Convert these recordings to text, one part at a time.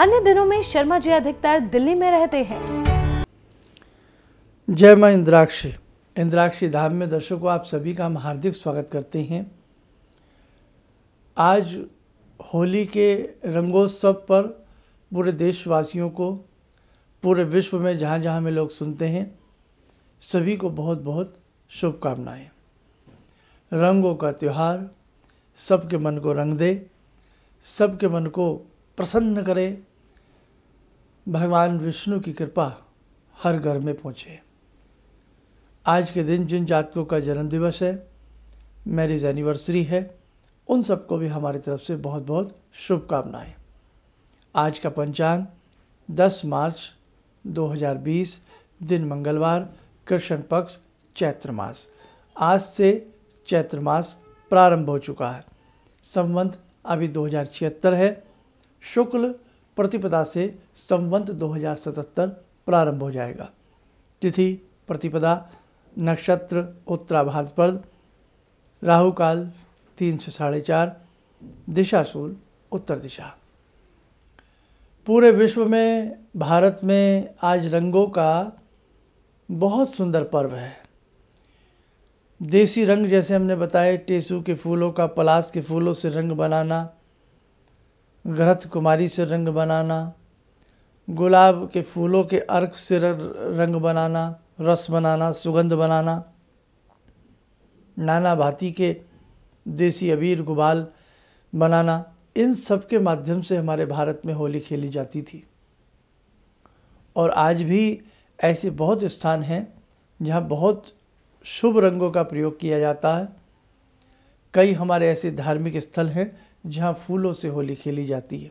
अन्य दिनों में शर्मा जी अधिकतर दिल्ली में रहते हैं जय माँ इंद्राक्षी इंद्राक्षी धाम में दर्शकों आप सभी का हम हार्दिक स्वागत करते हैं आज होली के रंगोत्सव पर पूरे देशवासियों को पूरे विश्व में जहाँ जहाँ में लोग सुनते हैं सभी को बहुत बहुत शुभकामनाएं रंगों का त्यौहार सबके मन को रंग दे सबके मन को प्रसन्न करे भगवान विष्णु की कृपा हर घर में पहुँचे आज के दिन जिन जातकों का जन्मदिवस है मैरिज एनिवर्सरी है उन सबको भी हमारी तरफ से बहुत बहुत शुभकामनाएं आज का पंचांग 10 मार्च 2020 दिन मंगलवार कृष्ण पक्ष चैत्र मास आज से चैत्र मास प्रारंभ हो चुका है संबंध अभी दो है शुक्ल प्रतिपदा से संवंत 2077 प्रारंभ हो जाएगा तिथि प्रतिपदा नक्षत्र उत्तराभाद्रपद राहु काल तीन से साढ़े चार दिशाशूल उत्तर दिशा पूरे विश्व में भारत में आज रंगों का बहुत सुंदर पर्व है देसी रंग जैसे हमने बताए टेसू के फूलों का पलास के फूलों से रंग बनाना गृहत कुमारी से रंग बनाना गुलाब के फूलों के अर्क से रंग बनाना रस बनाना सुगंध बनाना नाना भाती के देसी अबीर गुबाल बनाना इन सब के माध्यम से हमारे भारत में होली खेली जाती थी और आज भी ऐसे बहुत स्थान हैं जहाँ बहुत शुभ रंगों का प्रयोग किया जाता है कई हमारे ऐसे धार्मिक स्थल हैं जहाँ फूलों से होली खेली जाती है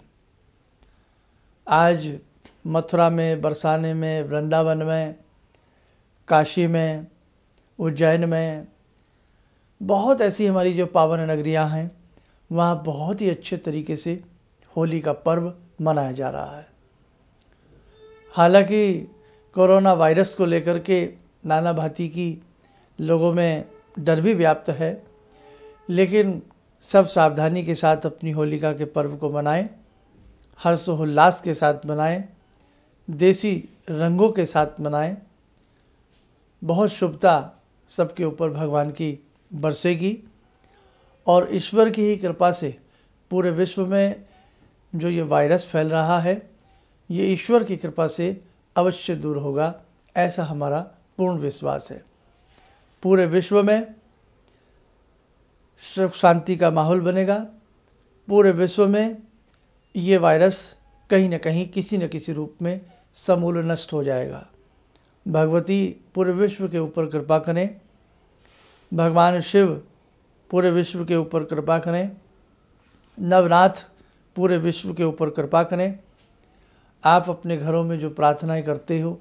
आज मथुरा में बरसाने में वृंदावन में काशी में उज्जैन में बहुत ऐसी हमारी जो पावन नगरियाँ हैं वहाँ बहुत ही अच्छे तरीके से होली का पर्व मनाया जा रहा है हालांकि कोरोना वायरस को लेकर के नाना भाती की लोगों में डर भी व्याप्त है लेकिन सब सावधानी के साथ अपनी होलिका के पर्व को मनाएं हर्षोल्लास के साथ मनाएं देसी रंगों के साथ मनाएं बहुत शुभता सबके ऊपर भगवान की बरसेगी और ईश्वर की ही कृपा से पूरे विश्व में जो ये वायरस फैल रहा है ये ईश्वर की कृपा से अवश्य दूर होगा ऐसा हमारा पूर्ण विश्वास है पूरे विश्व में सुख शांति का माहौल बनेगा पूरे विश्व में ये वायरस कहीं ना कहीं किसी न किसी रूप में समूल नष्ट हो जाएगा भगवती पूरे विश्व के ऊपर कृपा करें भगवान शिव पूरे विश्व के ऊपर कृपा करें नवनाथ पूरे विश्व के ऊपर कृपा करें आप अपने घरों में जो प्रार्थनाएं करते हो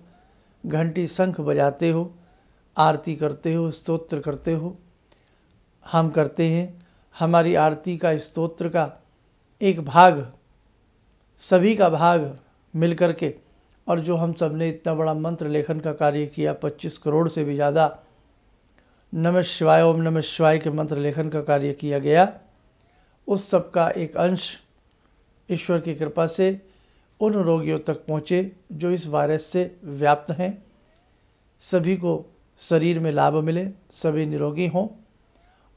घंटी शंख बजाते हो आरती करते हो स्तोत्र करते हो हम करते हैं हमारी आरती का स्तोत्र का एक भाग सभी का भाग मिल कर के और जो हम सब ने इतना बड़ा मंत्र लेखन का कार्य किया 25 करोड़ से भी ज़्यादा नमः शिवाय ओम नमः शिवाय के मंत्र लेखन का कार्य किया गया उस सब का एक अंश ईश्वर की कृपा से उन रोगियों तक पहुँचे जो इस वायरस से व्याप्त हैं सभी को शरीर में लाभ मिले सभी निरोगी हों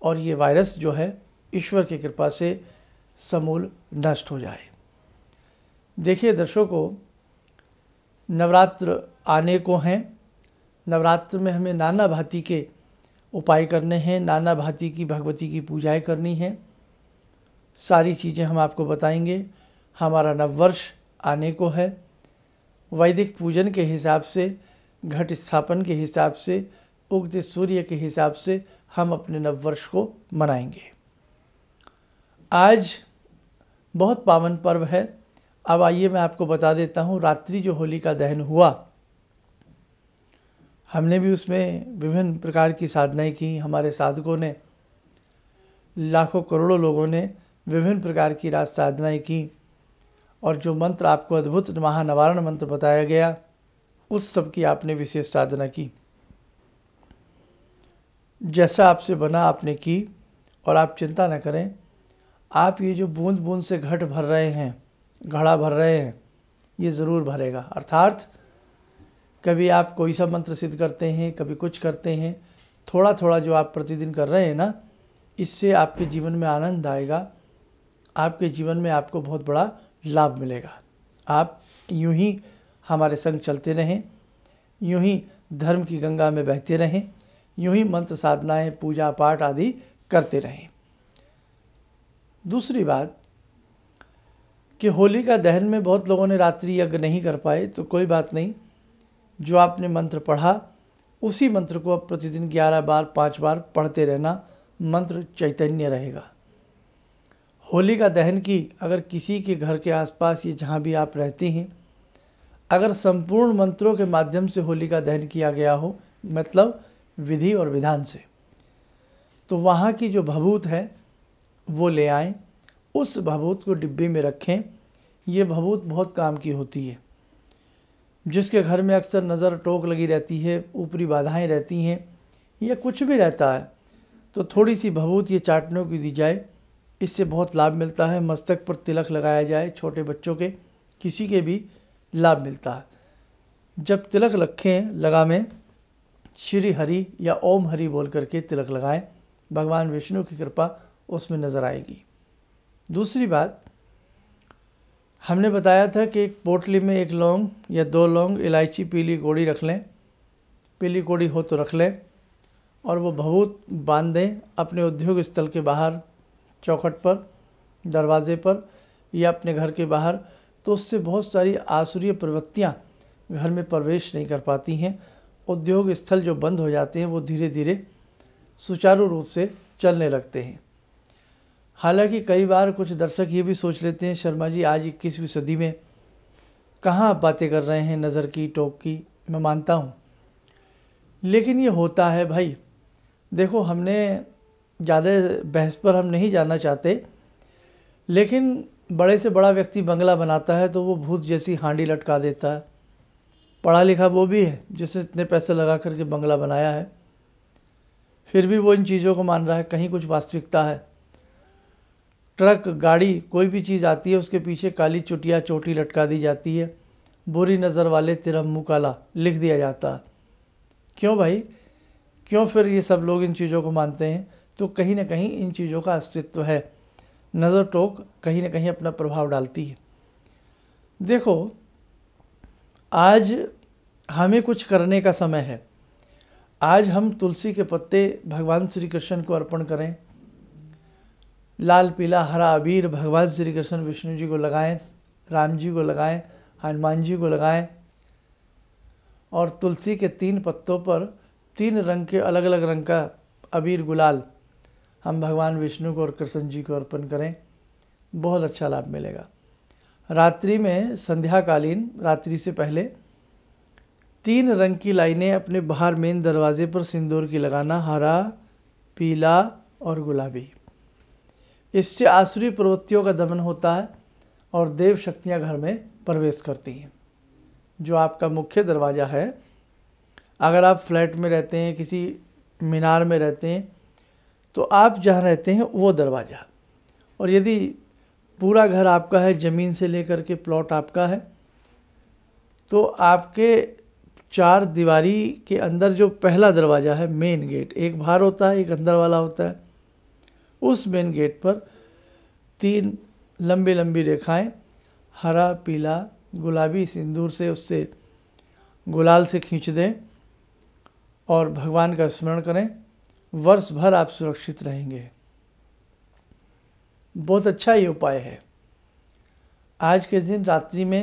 और ये वायरस जो है ईश्वर की कृपा से समूल नष्ट हो जाए देखिए दर्शकों नवरात्र आने को हैं नवरात्र में हमें नाना भाती के उपाय करने हैं नाना भाती की भगवती की पूजाएं करनी है सारी चीज़ें हम आपको बताएंगे हमारा नववर्ष आने को है वैदिक पूजन के हिसाब से घट स्थापन के हिसाब से उगते सूर्य के हिसाब से हम अपने नववर्ष को मनाएंगे आज बहुत पावन पर्व है अब आइए मैं आपको बता देता हूँ रात्रि जो होली का दहन हुआ हमने भी उसमें विभिन्न प्रकार की साधनाएं की हमारे साधकों ने लाखों करोड़ों लोगों ने विभिन्न प्रकार की रात साधनाएँ की और जो मंत्र आपको अद्भुत महानवारण मंत्र बताया गया उस सब की आपने विशेष साधना की जैसा आपसे बना आपने की और आप चिंता न करें आप ये जो बूंद बूंद से घट भर रहे हैं घड़ा भर रहे हैं ये ज़रूर भरेगा अर्थात कभी आप कोई सा मंत्र सिद्ध करते हैं कभी कुछ करते हैं थोड़ा थोड़ा जो आप प्रतिदिन कर रहे हैं ना इससे आपके जीवन में आनंद आएगा आपके जीवन में आपको बहुत बड़ा लाभ मिलेगा आप यूं ही हमारे संग चलते रहें यूं ही धर्म की गंगा में बहते रहें यूं ही मंत्र साधनाएं पूजा पाठ आदि करते रहें दूसरी बात कि होली का दहन में बहुत लोगों ने रात्रि यज्ञ नहीं कर पाए तो कोई बात नहीं जो आपने मंत्र पढ़ा उसी मंत्र को आप प्रतिदिन ग्यारह बार पाँच बार पढ़ते रहना मंत्र चैतन्य रहेगा होली का दहन की अगर किसी के घर के आसपास ये जहाँ भी आप रहती हैं अगर संपूर्ण मंत्रों के माध्यम से होली का दहन किया गया हो मतलब विधि और विधान से तो वहाँ की जो भभूत है वो ले आएँ उस भभूत को डिब्बे में रखें ये भभूत बहुत काम की होती है जिसके घर में अक्सर नज़र टोक लगी रहती है ऊपरी बाधाएं रहती हैं या कुछ भी रहता है तो थोड़ी सी भभूत ये चाटने की दी जाए इससे बहुत लाभ मिलता है मस्तक पर तिलक लगाया जाए छोटे बच्चों के किसी के भी लाभ मिलता है जब तिलक रखें लगावें श्री हरि या ओम हरि बोल करके तिलक लगाएं भगवान विष्णु की कृपा उसमें नज़र आएगी दूसरी बात हमने बताया था कि एक पोटली में एक लौंग या दो लौंग इलायची पीली गोड़ी रख लें पीली गोड़ी हो तो रख लें और वो भभूत बांध दें अपने उद्योग स्थल के बाहर चौखट पर दरवाजे पर या अपने घर के बाहर तो उससे बहुत सारी आसुरीय प्रवृत्तियाँ घर में प्रवेश नहीं कर पाती हैं उद्योग स्थल जो बंद हो जाते हैं वो धीरे धीरे सुचारू रूप से चलने लगते हैं हालांकि कई बार कुछ दर्शक ये भी सोच लेते हैं शर्मा जी आज इक्कीसवीं सदी में कहाँ आप बातें कर रहे हैं नज़र की टोक की मैं मानता हूँ लेकिन ये होता है भाई देखो हमने ज़्यादा बहस पर हम नहीं जाना चाहते लेकिन बड़े से बड़ा व्यक्ति बंगला बनाता है तो वो भूत जैसी हांडी लटका देता है पढ़ा लिखा वो भी है जिसने इतने पैसे लगा करके बंगला बनाया है फिर भी वो इन चीज़ों को मान रहा है कहीं कुछ वास्तविकता है ट्रक गाड़ी कोई भी चीज़ आती है उसके पीछे काली चुटिया चोटी लटका दी जाती है बुरी नज़र वाले तिरम मुकाला काला लिख दिया जाता है क्यों भाई क्यों फिर ये सब लोग इन चीज़ों को मानते हैं तो कहीं ना कहीं इन चीज़ों का अस्तित्व है नज़र टोक कहीं ना कहीं अपना प्रभाव डालती है देखो आज हमें कुछ करने का समय है आज हम तुलसी के पत्ते भगवान श्री कृष्ण को अर्पण करें लाल पीला हरा अबीर भगवान श्री कृष्ण विष्णु जी को लगाएं राम जी को लगाएं हनुमान जी को लगाएं और तुलसी के तीन पत्तों पर तीन रंग के अलग अलग रंग का अबीर गुलाल हम भगवान विष्णु को और कृष्ण जी को अर्पण करें बहुत अच्छा लाभ मिलेगा रात्रि में संध्याकालीन रात्रि से पहले तीन रंग की लाइनें अपने बाहर मेन दरवाजे पर सिंदूर की लगाना हरा पीला और गुलाबी इससे आसुरी प्रवृत्तियों का दमन होता है और देव शक्तियाँ घर में प्रवेश करती हैं जो आपका मुख्य दरवाज़ा है अगर आप फ्लैट में रहते हैं किसी मीनार में रहते हैं तो आप जहाँ रहते हैं वो दरवाज़ा और यदि पूरा घर आपका है ज़मीन से लेकर के प्लॉट आपका है तो आपके चार दीवारी के अंदर जो पहला दरवाज़ा है मेन गेट एक बाहर होता है एक अंदर वाला होता है उस मेन गेट पर तीन लंबी लंबी रेखाएं हरा पीला गुलाबी सिंदूर से उससे गुलाल से खींच दें और भगवान का स्मरण करें वर्ष भर आप सुरक्षित रहेंगे बहुत अच्छा ये उपाय है आज के दिन रात्रि में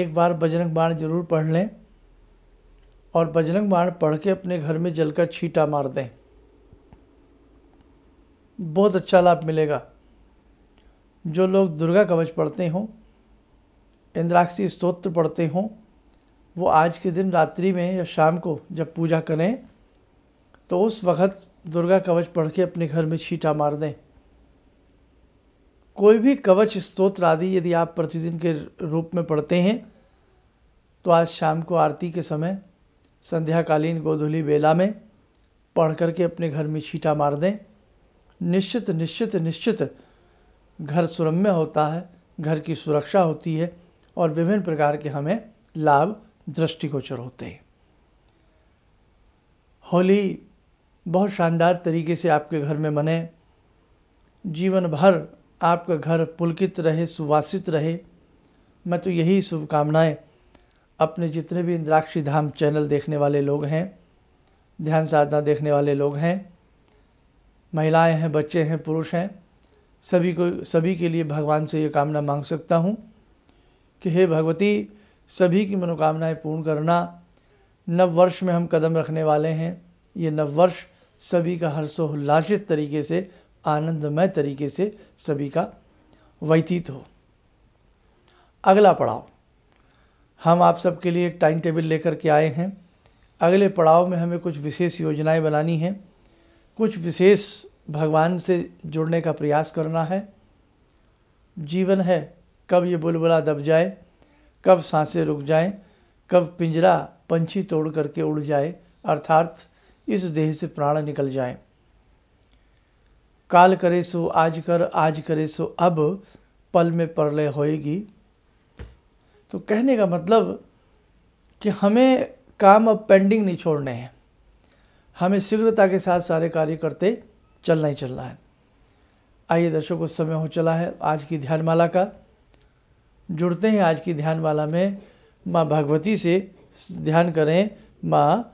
एक बार बजरंग बाण जरूर पढ़ लें और बजरंग बाण पढ़ के अपने घर में जल का छीटा मार दें बहुत अच्छा लाभ मिलेगा जो लोग दुर्गा कवच पढ़ते हों इंद्राक्षी स्तोत्र पढ़ते हों वो आज के दिन रात्रि में या शाम को जब पूजा करें तो उस वक़्त दुर्गा कवच पढ़ के अपने घर में छीटा मार दें कोई भी कवच स्तोत्र आदि यदि आप प्रतिदिन के रूप में पढ़ते हैं तो आज शाम को आरती के समय संध्याकालीन गोधुली बेला में पढ़ करके अपने घर में छीटा मार दें निश्चित निश्चित निश्चित घर सुरम्य होता है घर की सुरक्षा होती है और विभिन्न प्रकार के हमें लाभ दृष्टिगोचर होते हैं होली बहुत शानदार तरीके से आपके घर में मने जीवन भर आपका घर पुलकित रहे सुवासित रहे मैं तो यही शुभकामनाएँ अपने जितने भी इंद्राक्षी धाम चैनल देखने वाले लोग हैं ध्यान साधना देखने वाले लोग हैं महिलाएं हैं बच्चे हैं पुरुष हैं सभी को सभी के लिए भगवान से ये कामना मांग सकता हूँ कि हे भगवती सभी की मनोकामनाएं पूर्ण करना नववर्ष में हम कदम रखने वाले हैं ये नववर्ष सभी का हर्षोल्लासित तरीके से आनंदमय तरीके से सभी का व्यतीत हो अगला पड़ाव हम आप सबके लिए एक टाइम टेबल लेकर के आए हैं अगले पड़ाव में हमें कुछ विशेष योजनाएं बनानी हैं कुछ विशेष भगवान से जुड़ने का प्रयास करना है जीवन है कब ये बुलबुला दब जाए कब सांसें रुक जाएं, कब पिंजरा पंछी तोड़ करके उड़ जाए अर्थात इस देह से प्राण निकल जाएं। काल करे सो आज कर आज करे सो अब पल में प्रलय होएगी तो कहने का मतलब कि हमें काम अब पेंडिंग नहीं छोड़ने हैं हमें शीघ्रता के साथ सारे कार्य करते चलना ही चलना है आइए दर्शकों समय हो चला है आज की ध्यानमाला का जुड़ते हैं आज की ध्यानमाला में माँ भगवती से ध्यान करें माँ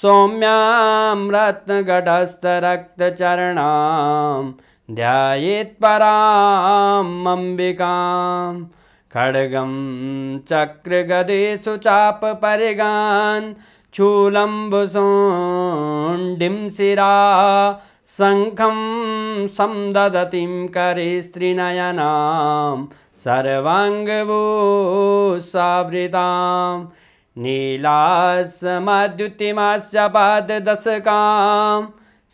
सौम्यां रत्नघटस्थरक्तचरणां ध्यायेत्परां अम्बिकां खड्गं चक्रगदिषु चापरिगान् चूलम्बुसोण्डिं शिरा शङ्खं संददतिं करे करिस्त्रिनयनां सर्वाङ्गभूसावृताम्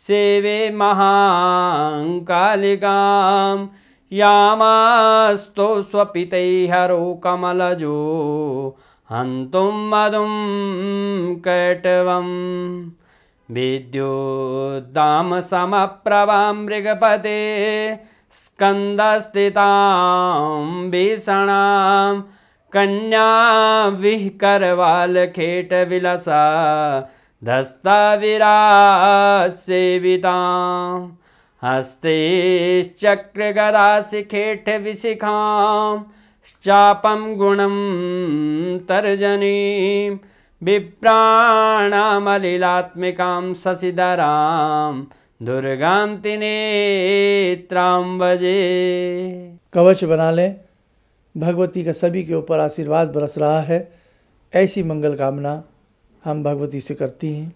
सेवे महाङ्कालिकां यामास्तु स्वपितैः हरो कमलजो हन्तुं मधुं कटवं मृगपते स्कन्दस्थितां भीषणाम् कन्या विह करवाल खेट विलसा धस्ता विरा सेविता हस्ते चक्र सिखेठ विशिखा चापम गुणम तर्जनी विप्राणामलिलात्मिकां शशिधरा दुर्गा तिनेत्रजे कवच बना लें भगवती का सभी के ऊपर आशीर्वाद बरस रहा है ऐसी मंगल कामना हम भगवती से करती हैं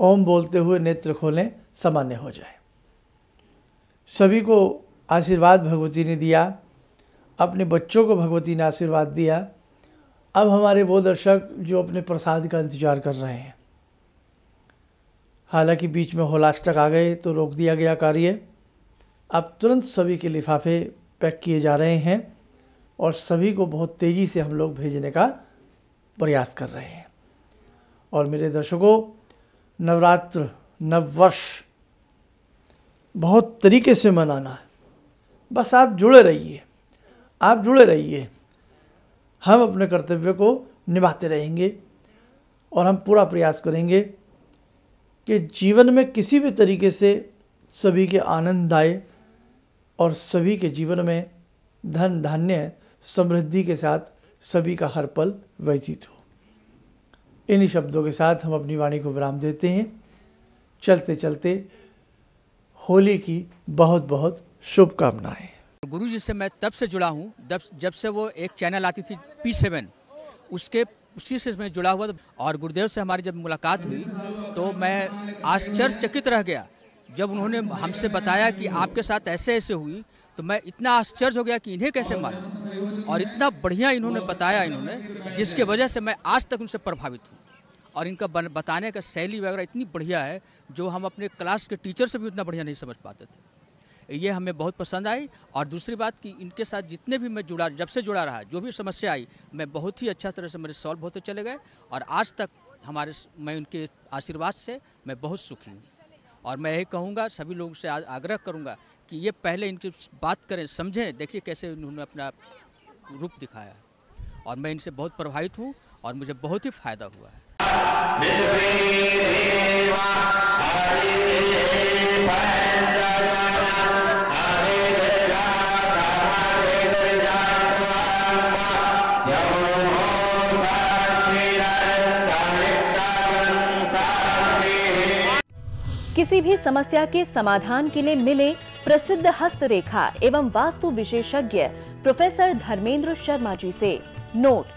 ओम बोलते हुए नेत्र खोलें सामान्य हो जाए सभी को आशीर्वाद भगवती ने दिया अपने बच्चों को भगवती ने आशीर्वाद दिया अब हमारे वो दर्शक जो अपने प्रसाद का इंतजार कर रहे हैं हालांकि बीच में होलास्टक आ गए तो रोक दिया गया कार्य अब तुरंत सभी के लिफाफे पैक किए जा रहे हैं और सभी को बहुत तेज़ी से हम लोग भेजने का प्रयास कर रहे हैं और मेरे दर्शकों नवरात्र नववर्ष बहुत तरीके से मनाना है बस आप जुड़े रहिए आप जुड़े रहिए हम अपने कर्तव्य को निभाते रहेंगे और हम पूरा प्रयास करेंगे कि जीवन में किसी भी तरीके से सभी के आनंद आए और सभी के जीवन में धन धान्य समृद्धि के साथ सभी का हर पल व्यतीत हो इन्हीं शब्दों के साथ हम अपनी वाणी को विराम देते हैं चलते चलते होली की बहुत बहुत शुभकामनाएं गुरु जी से मैं तब से जुड़ा हूँ जब से वो एक चैनल आती थी पी सेवन उसके उसी से मैं जुड़ा हुआ और गुरुदेव से हमारी जब मुलाकात हुई तो मैं आश्चर्यचकित रह गया जब उन्होंने हमसे बताया कि आपके साथ ऐसे ऐसे हुई तो मैं इतना आश्चर्य हो गया कि इन्हें कैसे मालूम और इतना बढ़िया इन्होंने बताया इन्होंने जिसके वजह से मैं आज तक उनसे प्रभावित हूँ और इनका बन, बताने का शैली वगैरह इतनी बढ़िया है जो हम अपने क्लास के टीचर से भी उतना बढ़िया नहीं समझ पाते थे ये हमें बहुत पसंद आई और दूसरी बात कि इनके साथ जितने भी मैं जुड़ा जब से जुड़ा रहा जो भी समस्या आई मैं बहुत ही अच्छा तरह से मेरे सॉल्व होते चले गए और आज तक हमारे मैं उनके आशीर्वाद से मैं बहुत सुखी हूँ और मैं यही कहूँगा सभी लोगों से आज आग्रह करूँगा कि ये पहले इनकी बात करें समझें देखिए कैसे उन्होंने अपना रूप दिखाया और मैं इनसे बहुत प्रभावित हूँ और मुझे बहुत ही फ़ायदा हुआ है किसी भी समस्या के समाधान के लिए मिले प्रसिद्ध हस्तरेखा एवं वास्तु विशेषज्ञ प्रोफेसर धर्मेंद्र शर्मा जी से नोट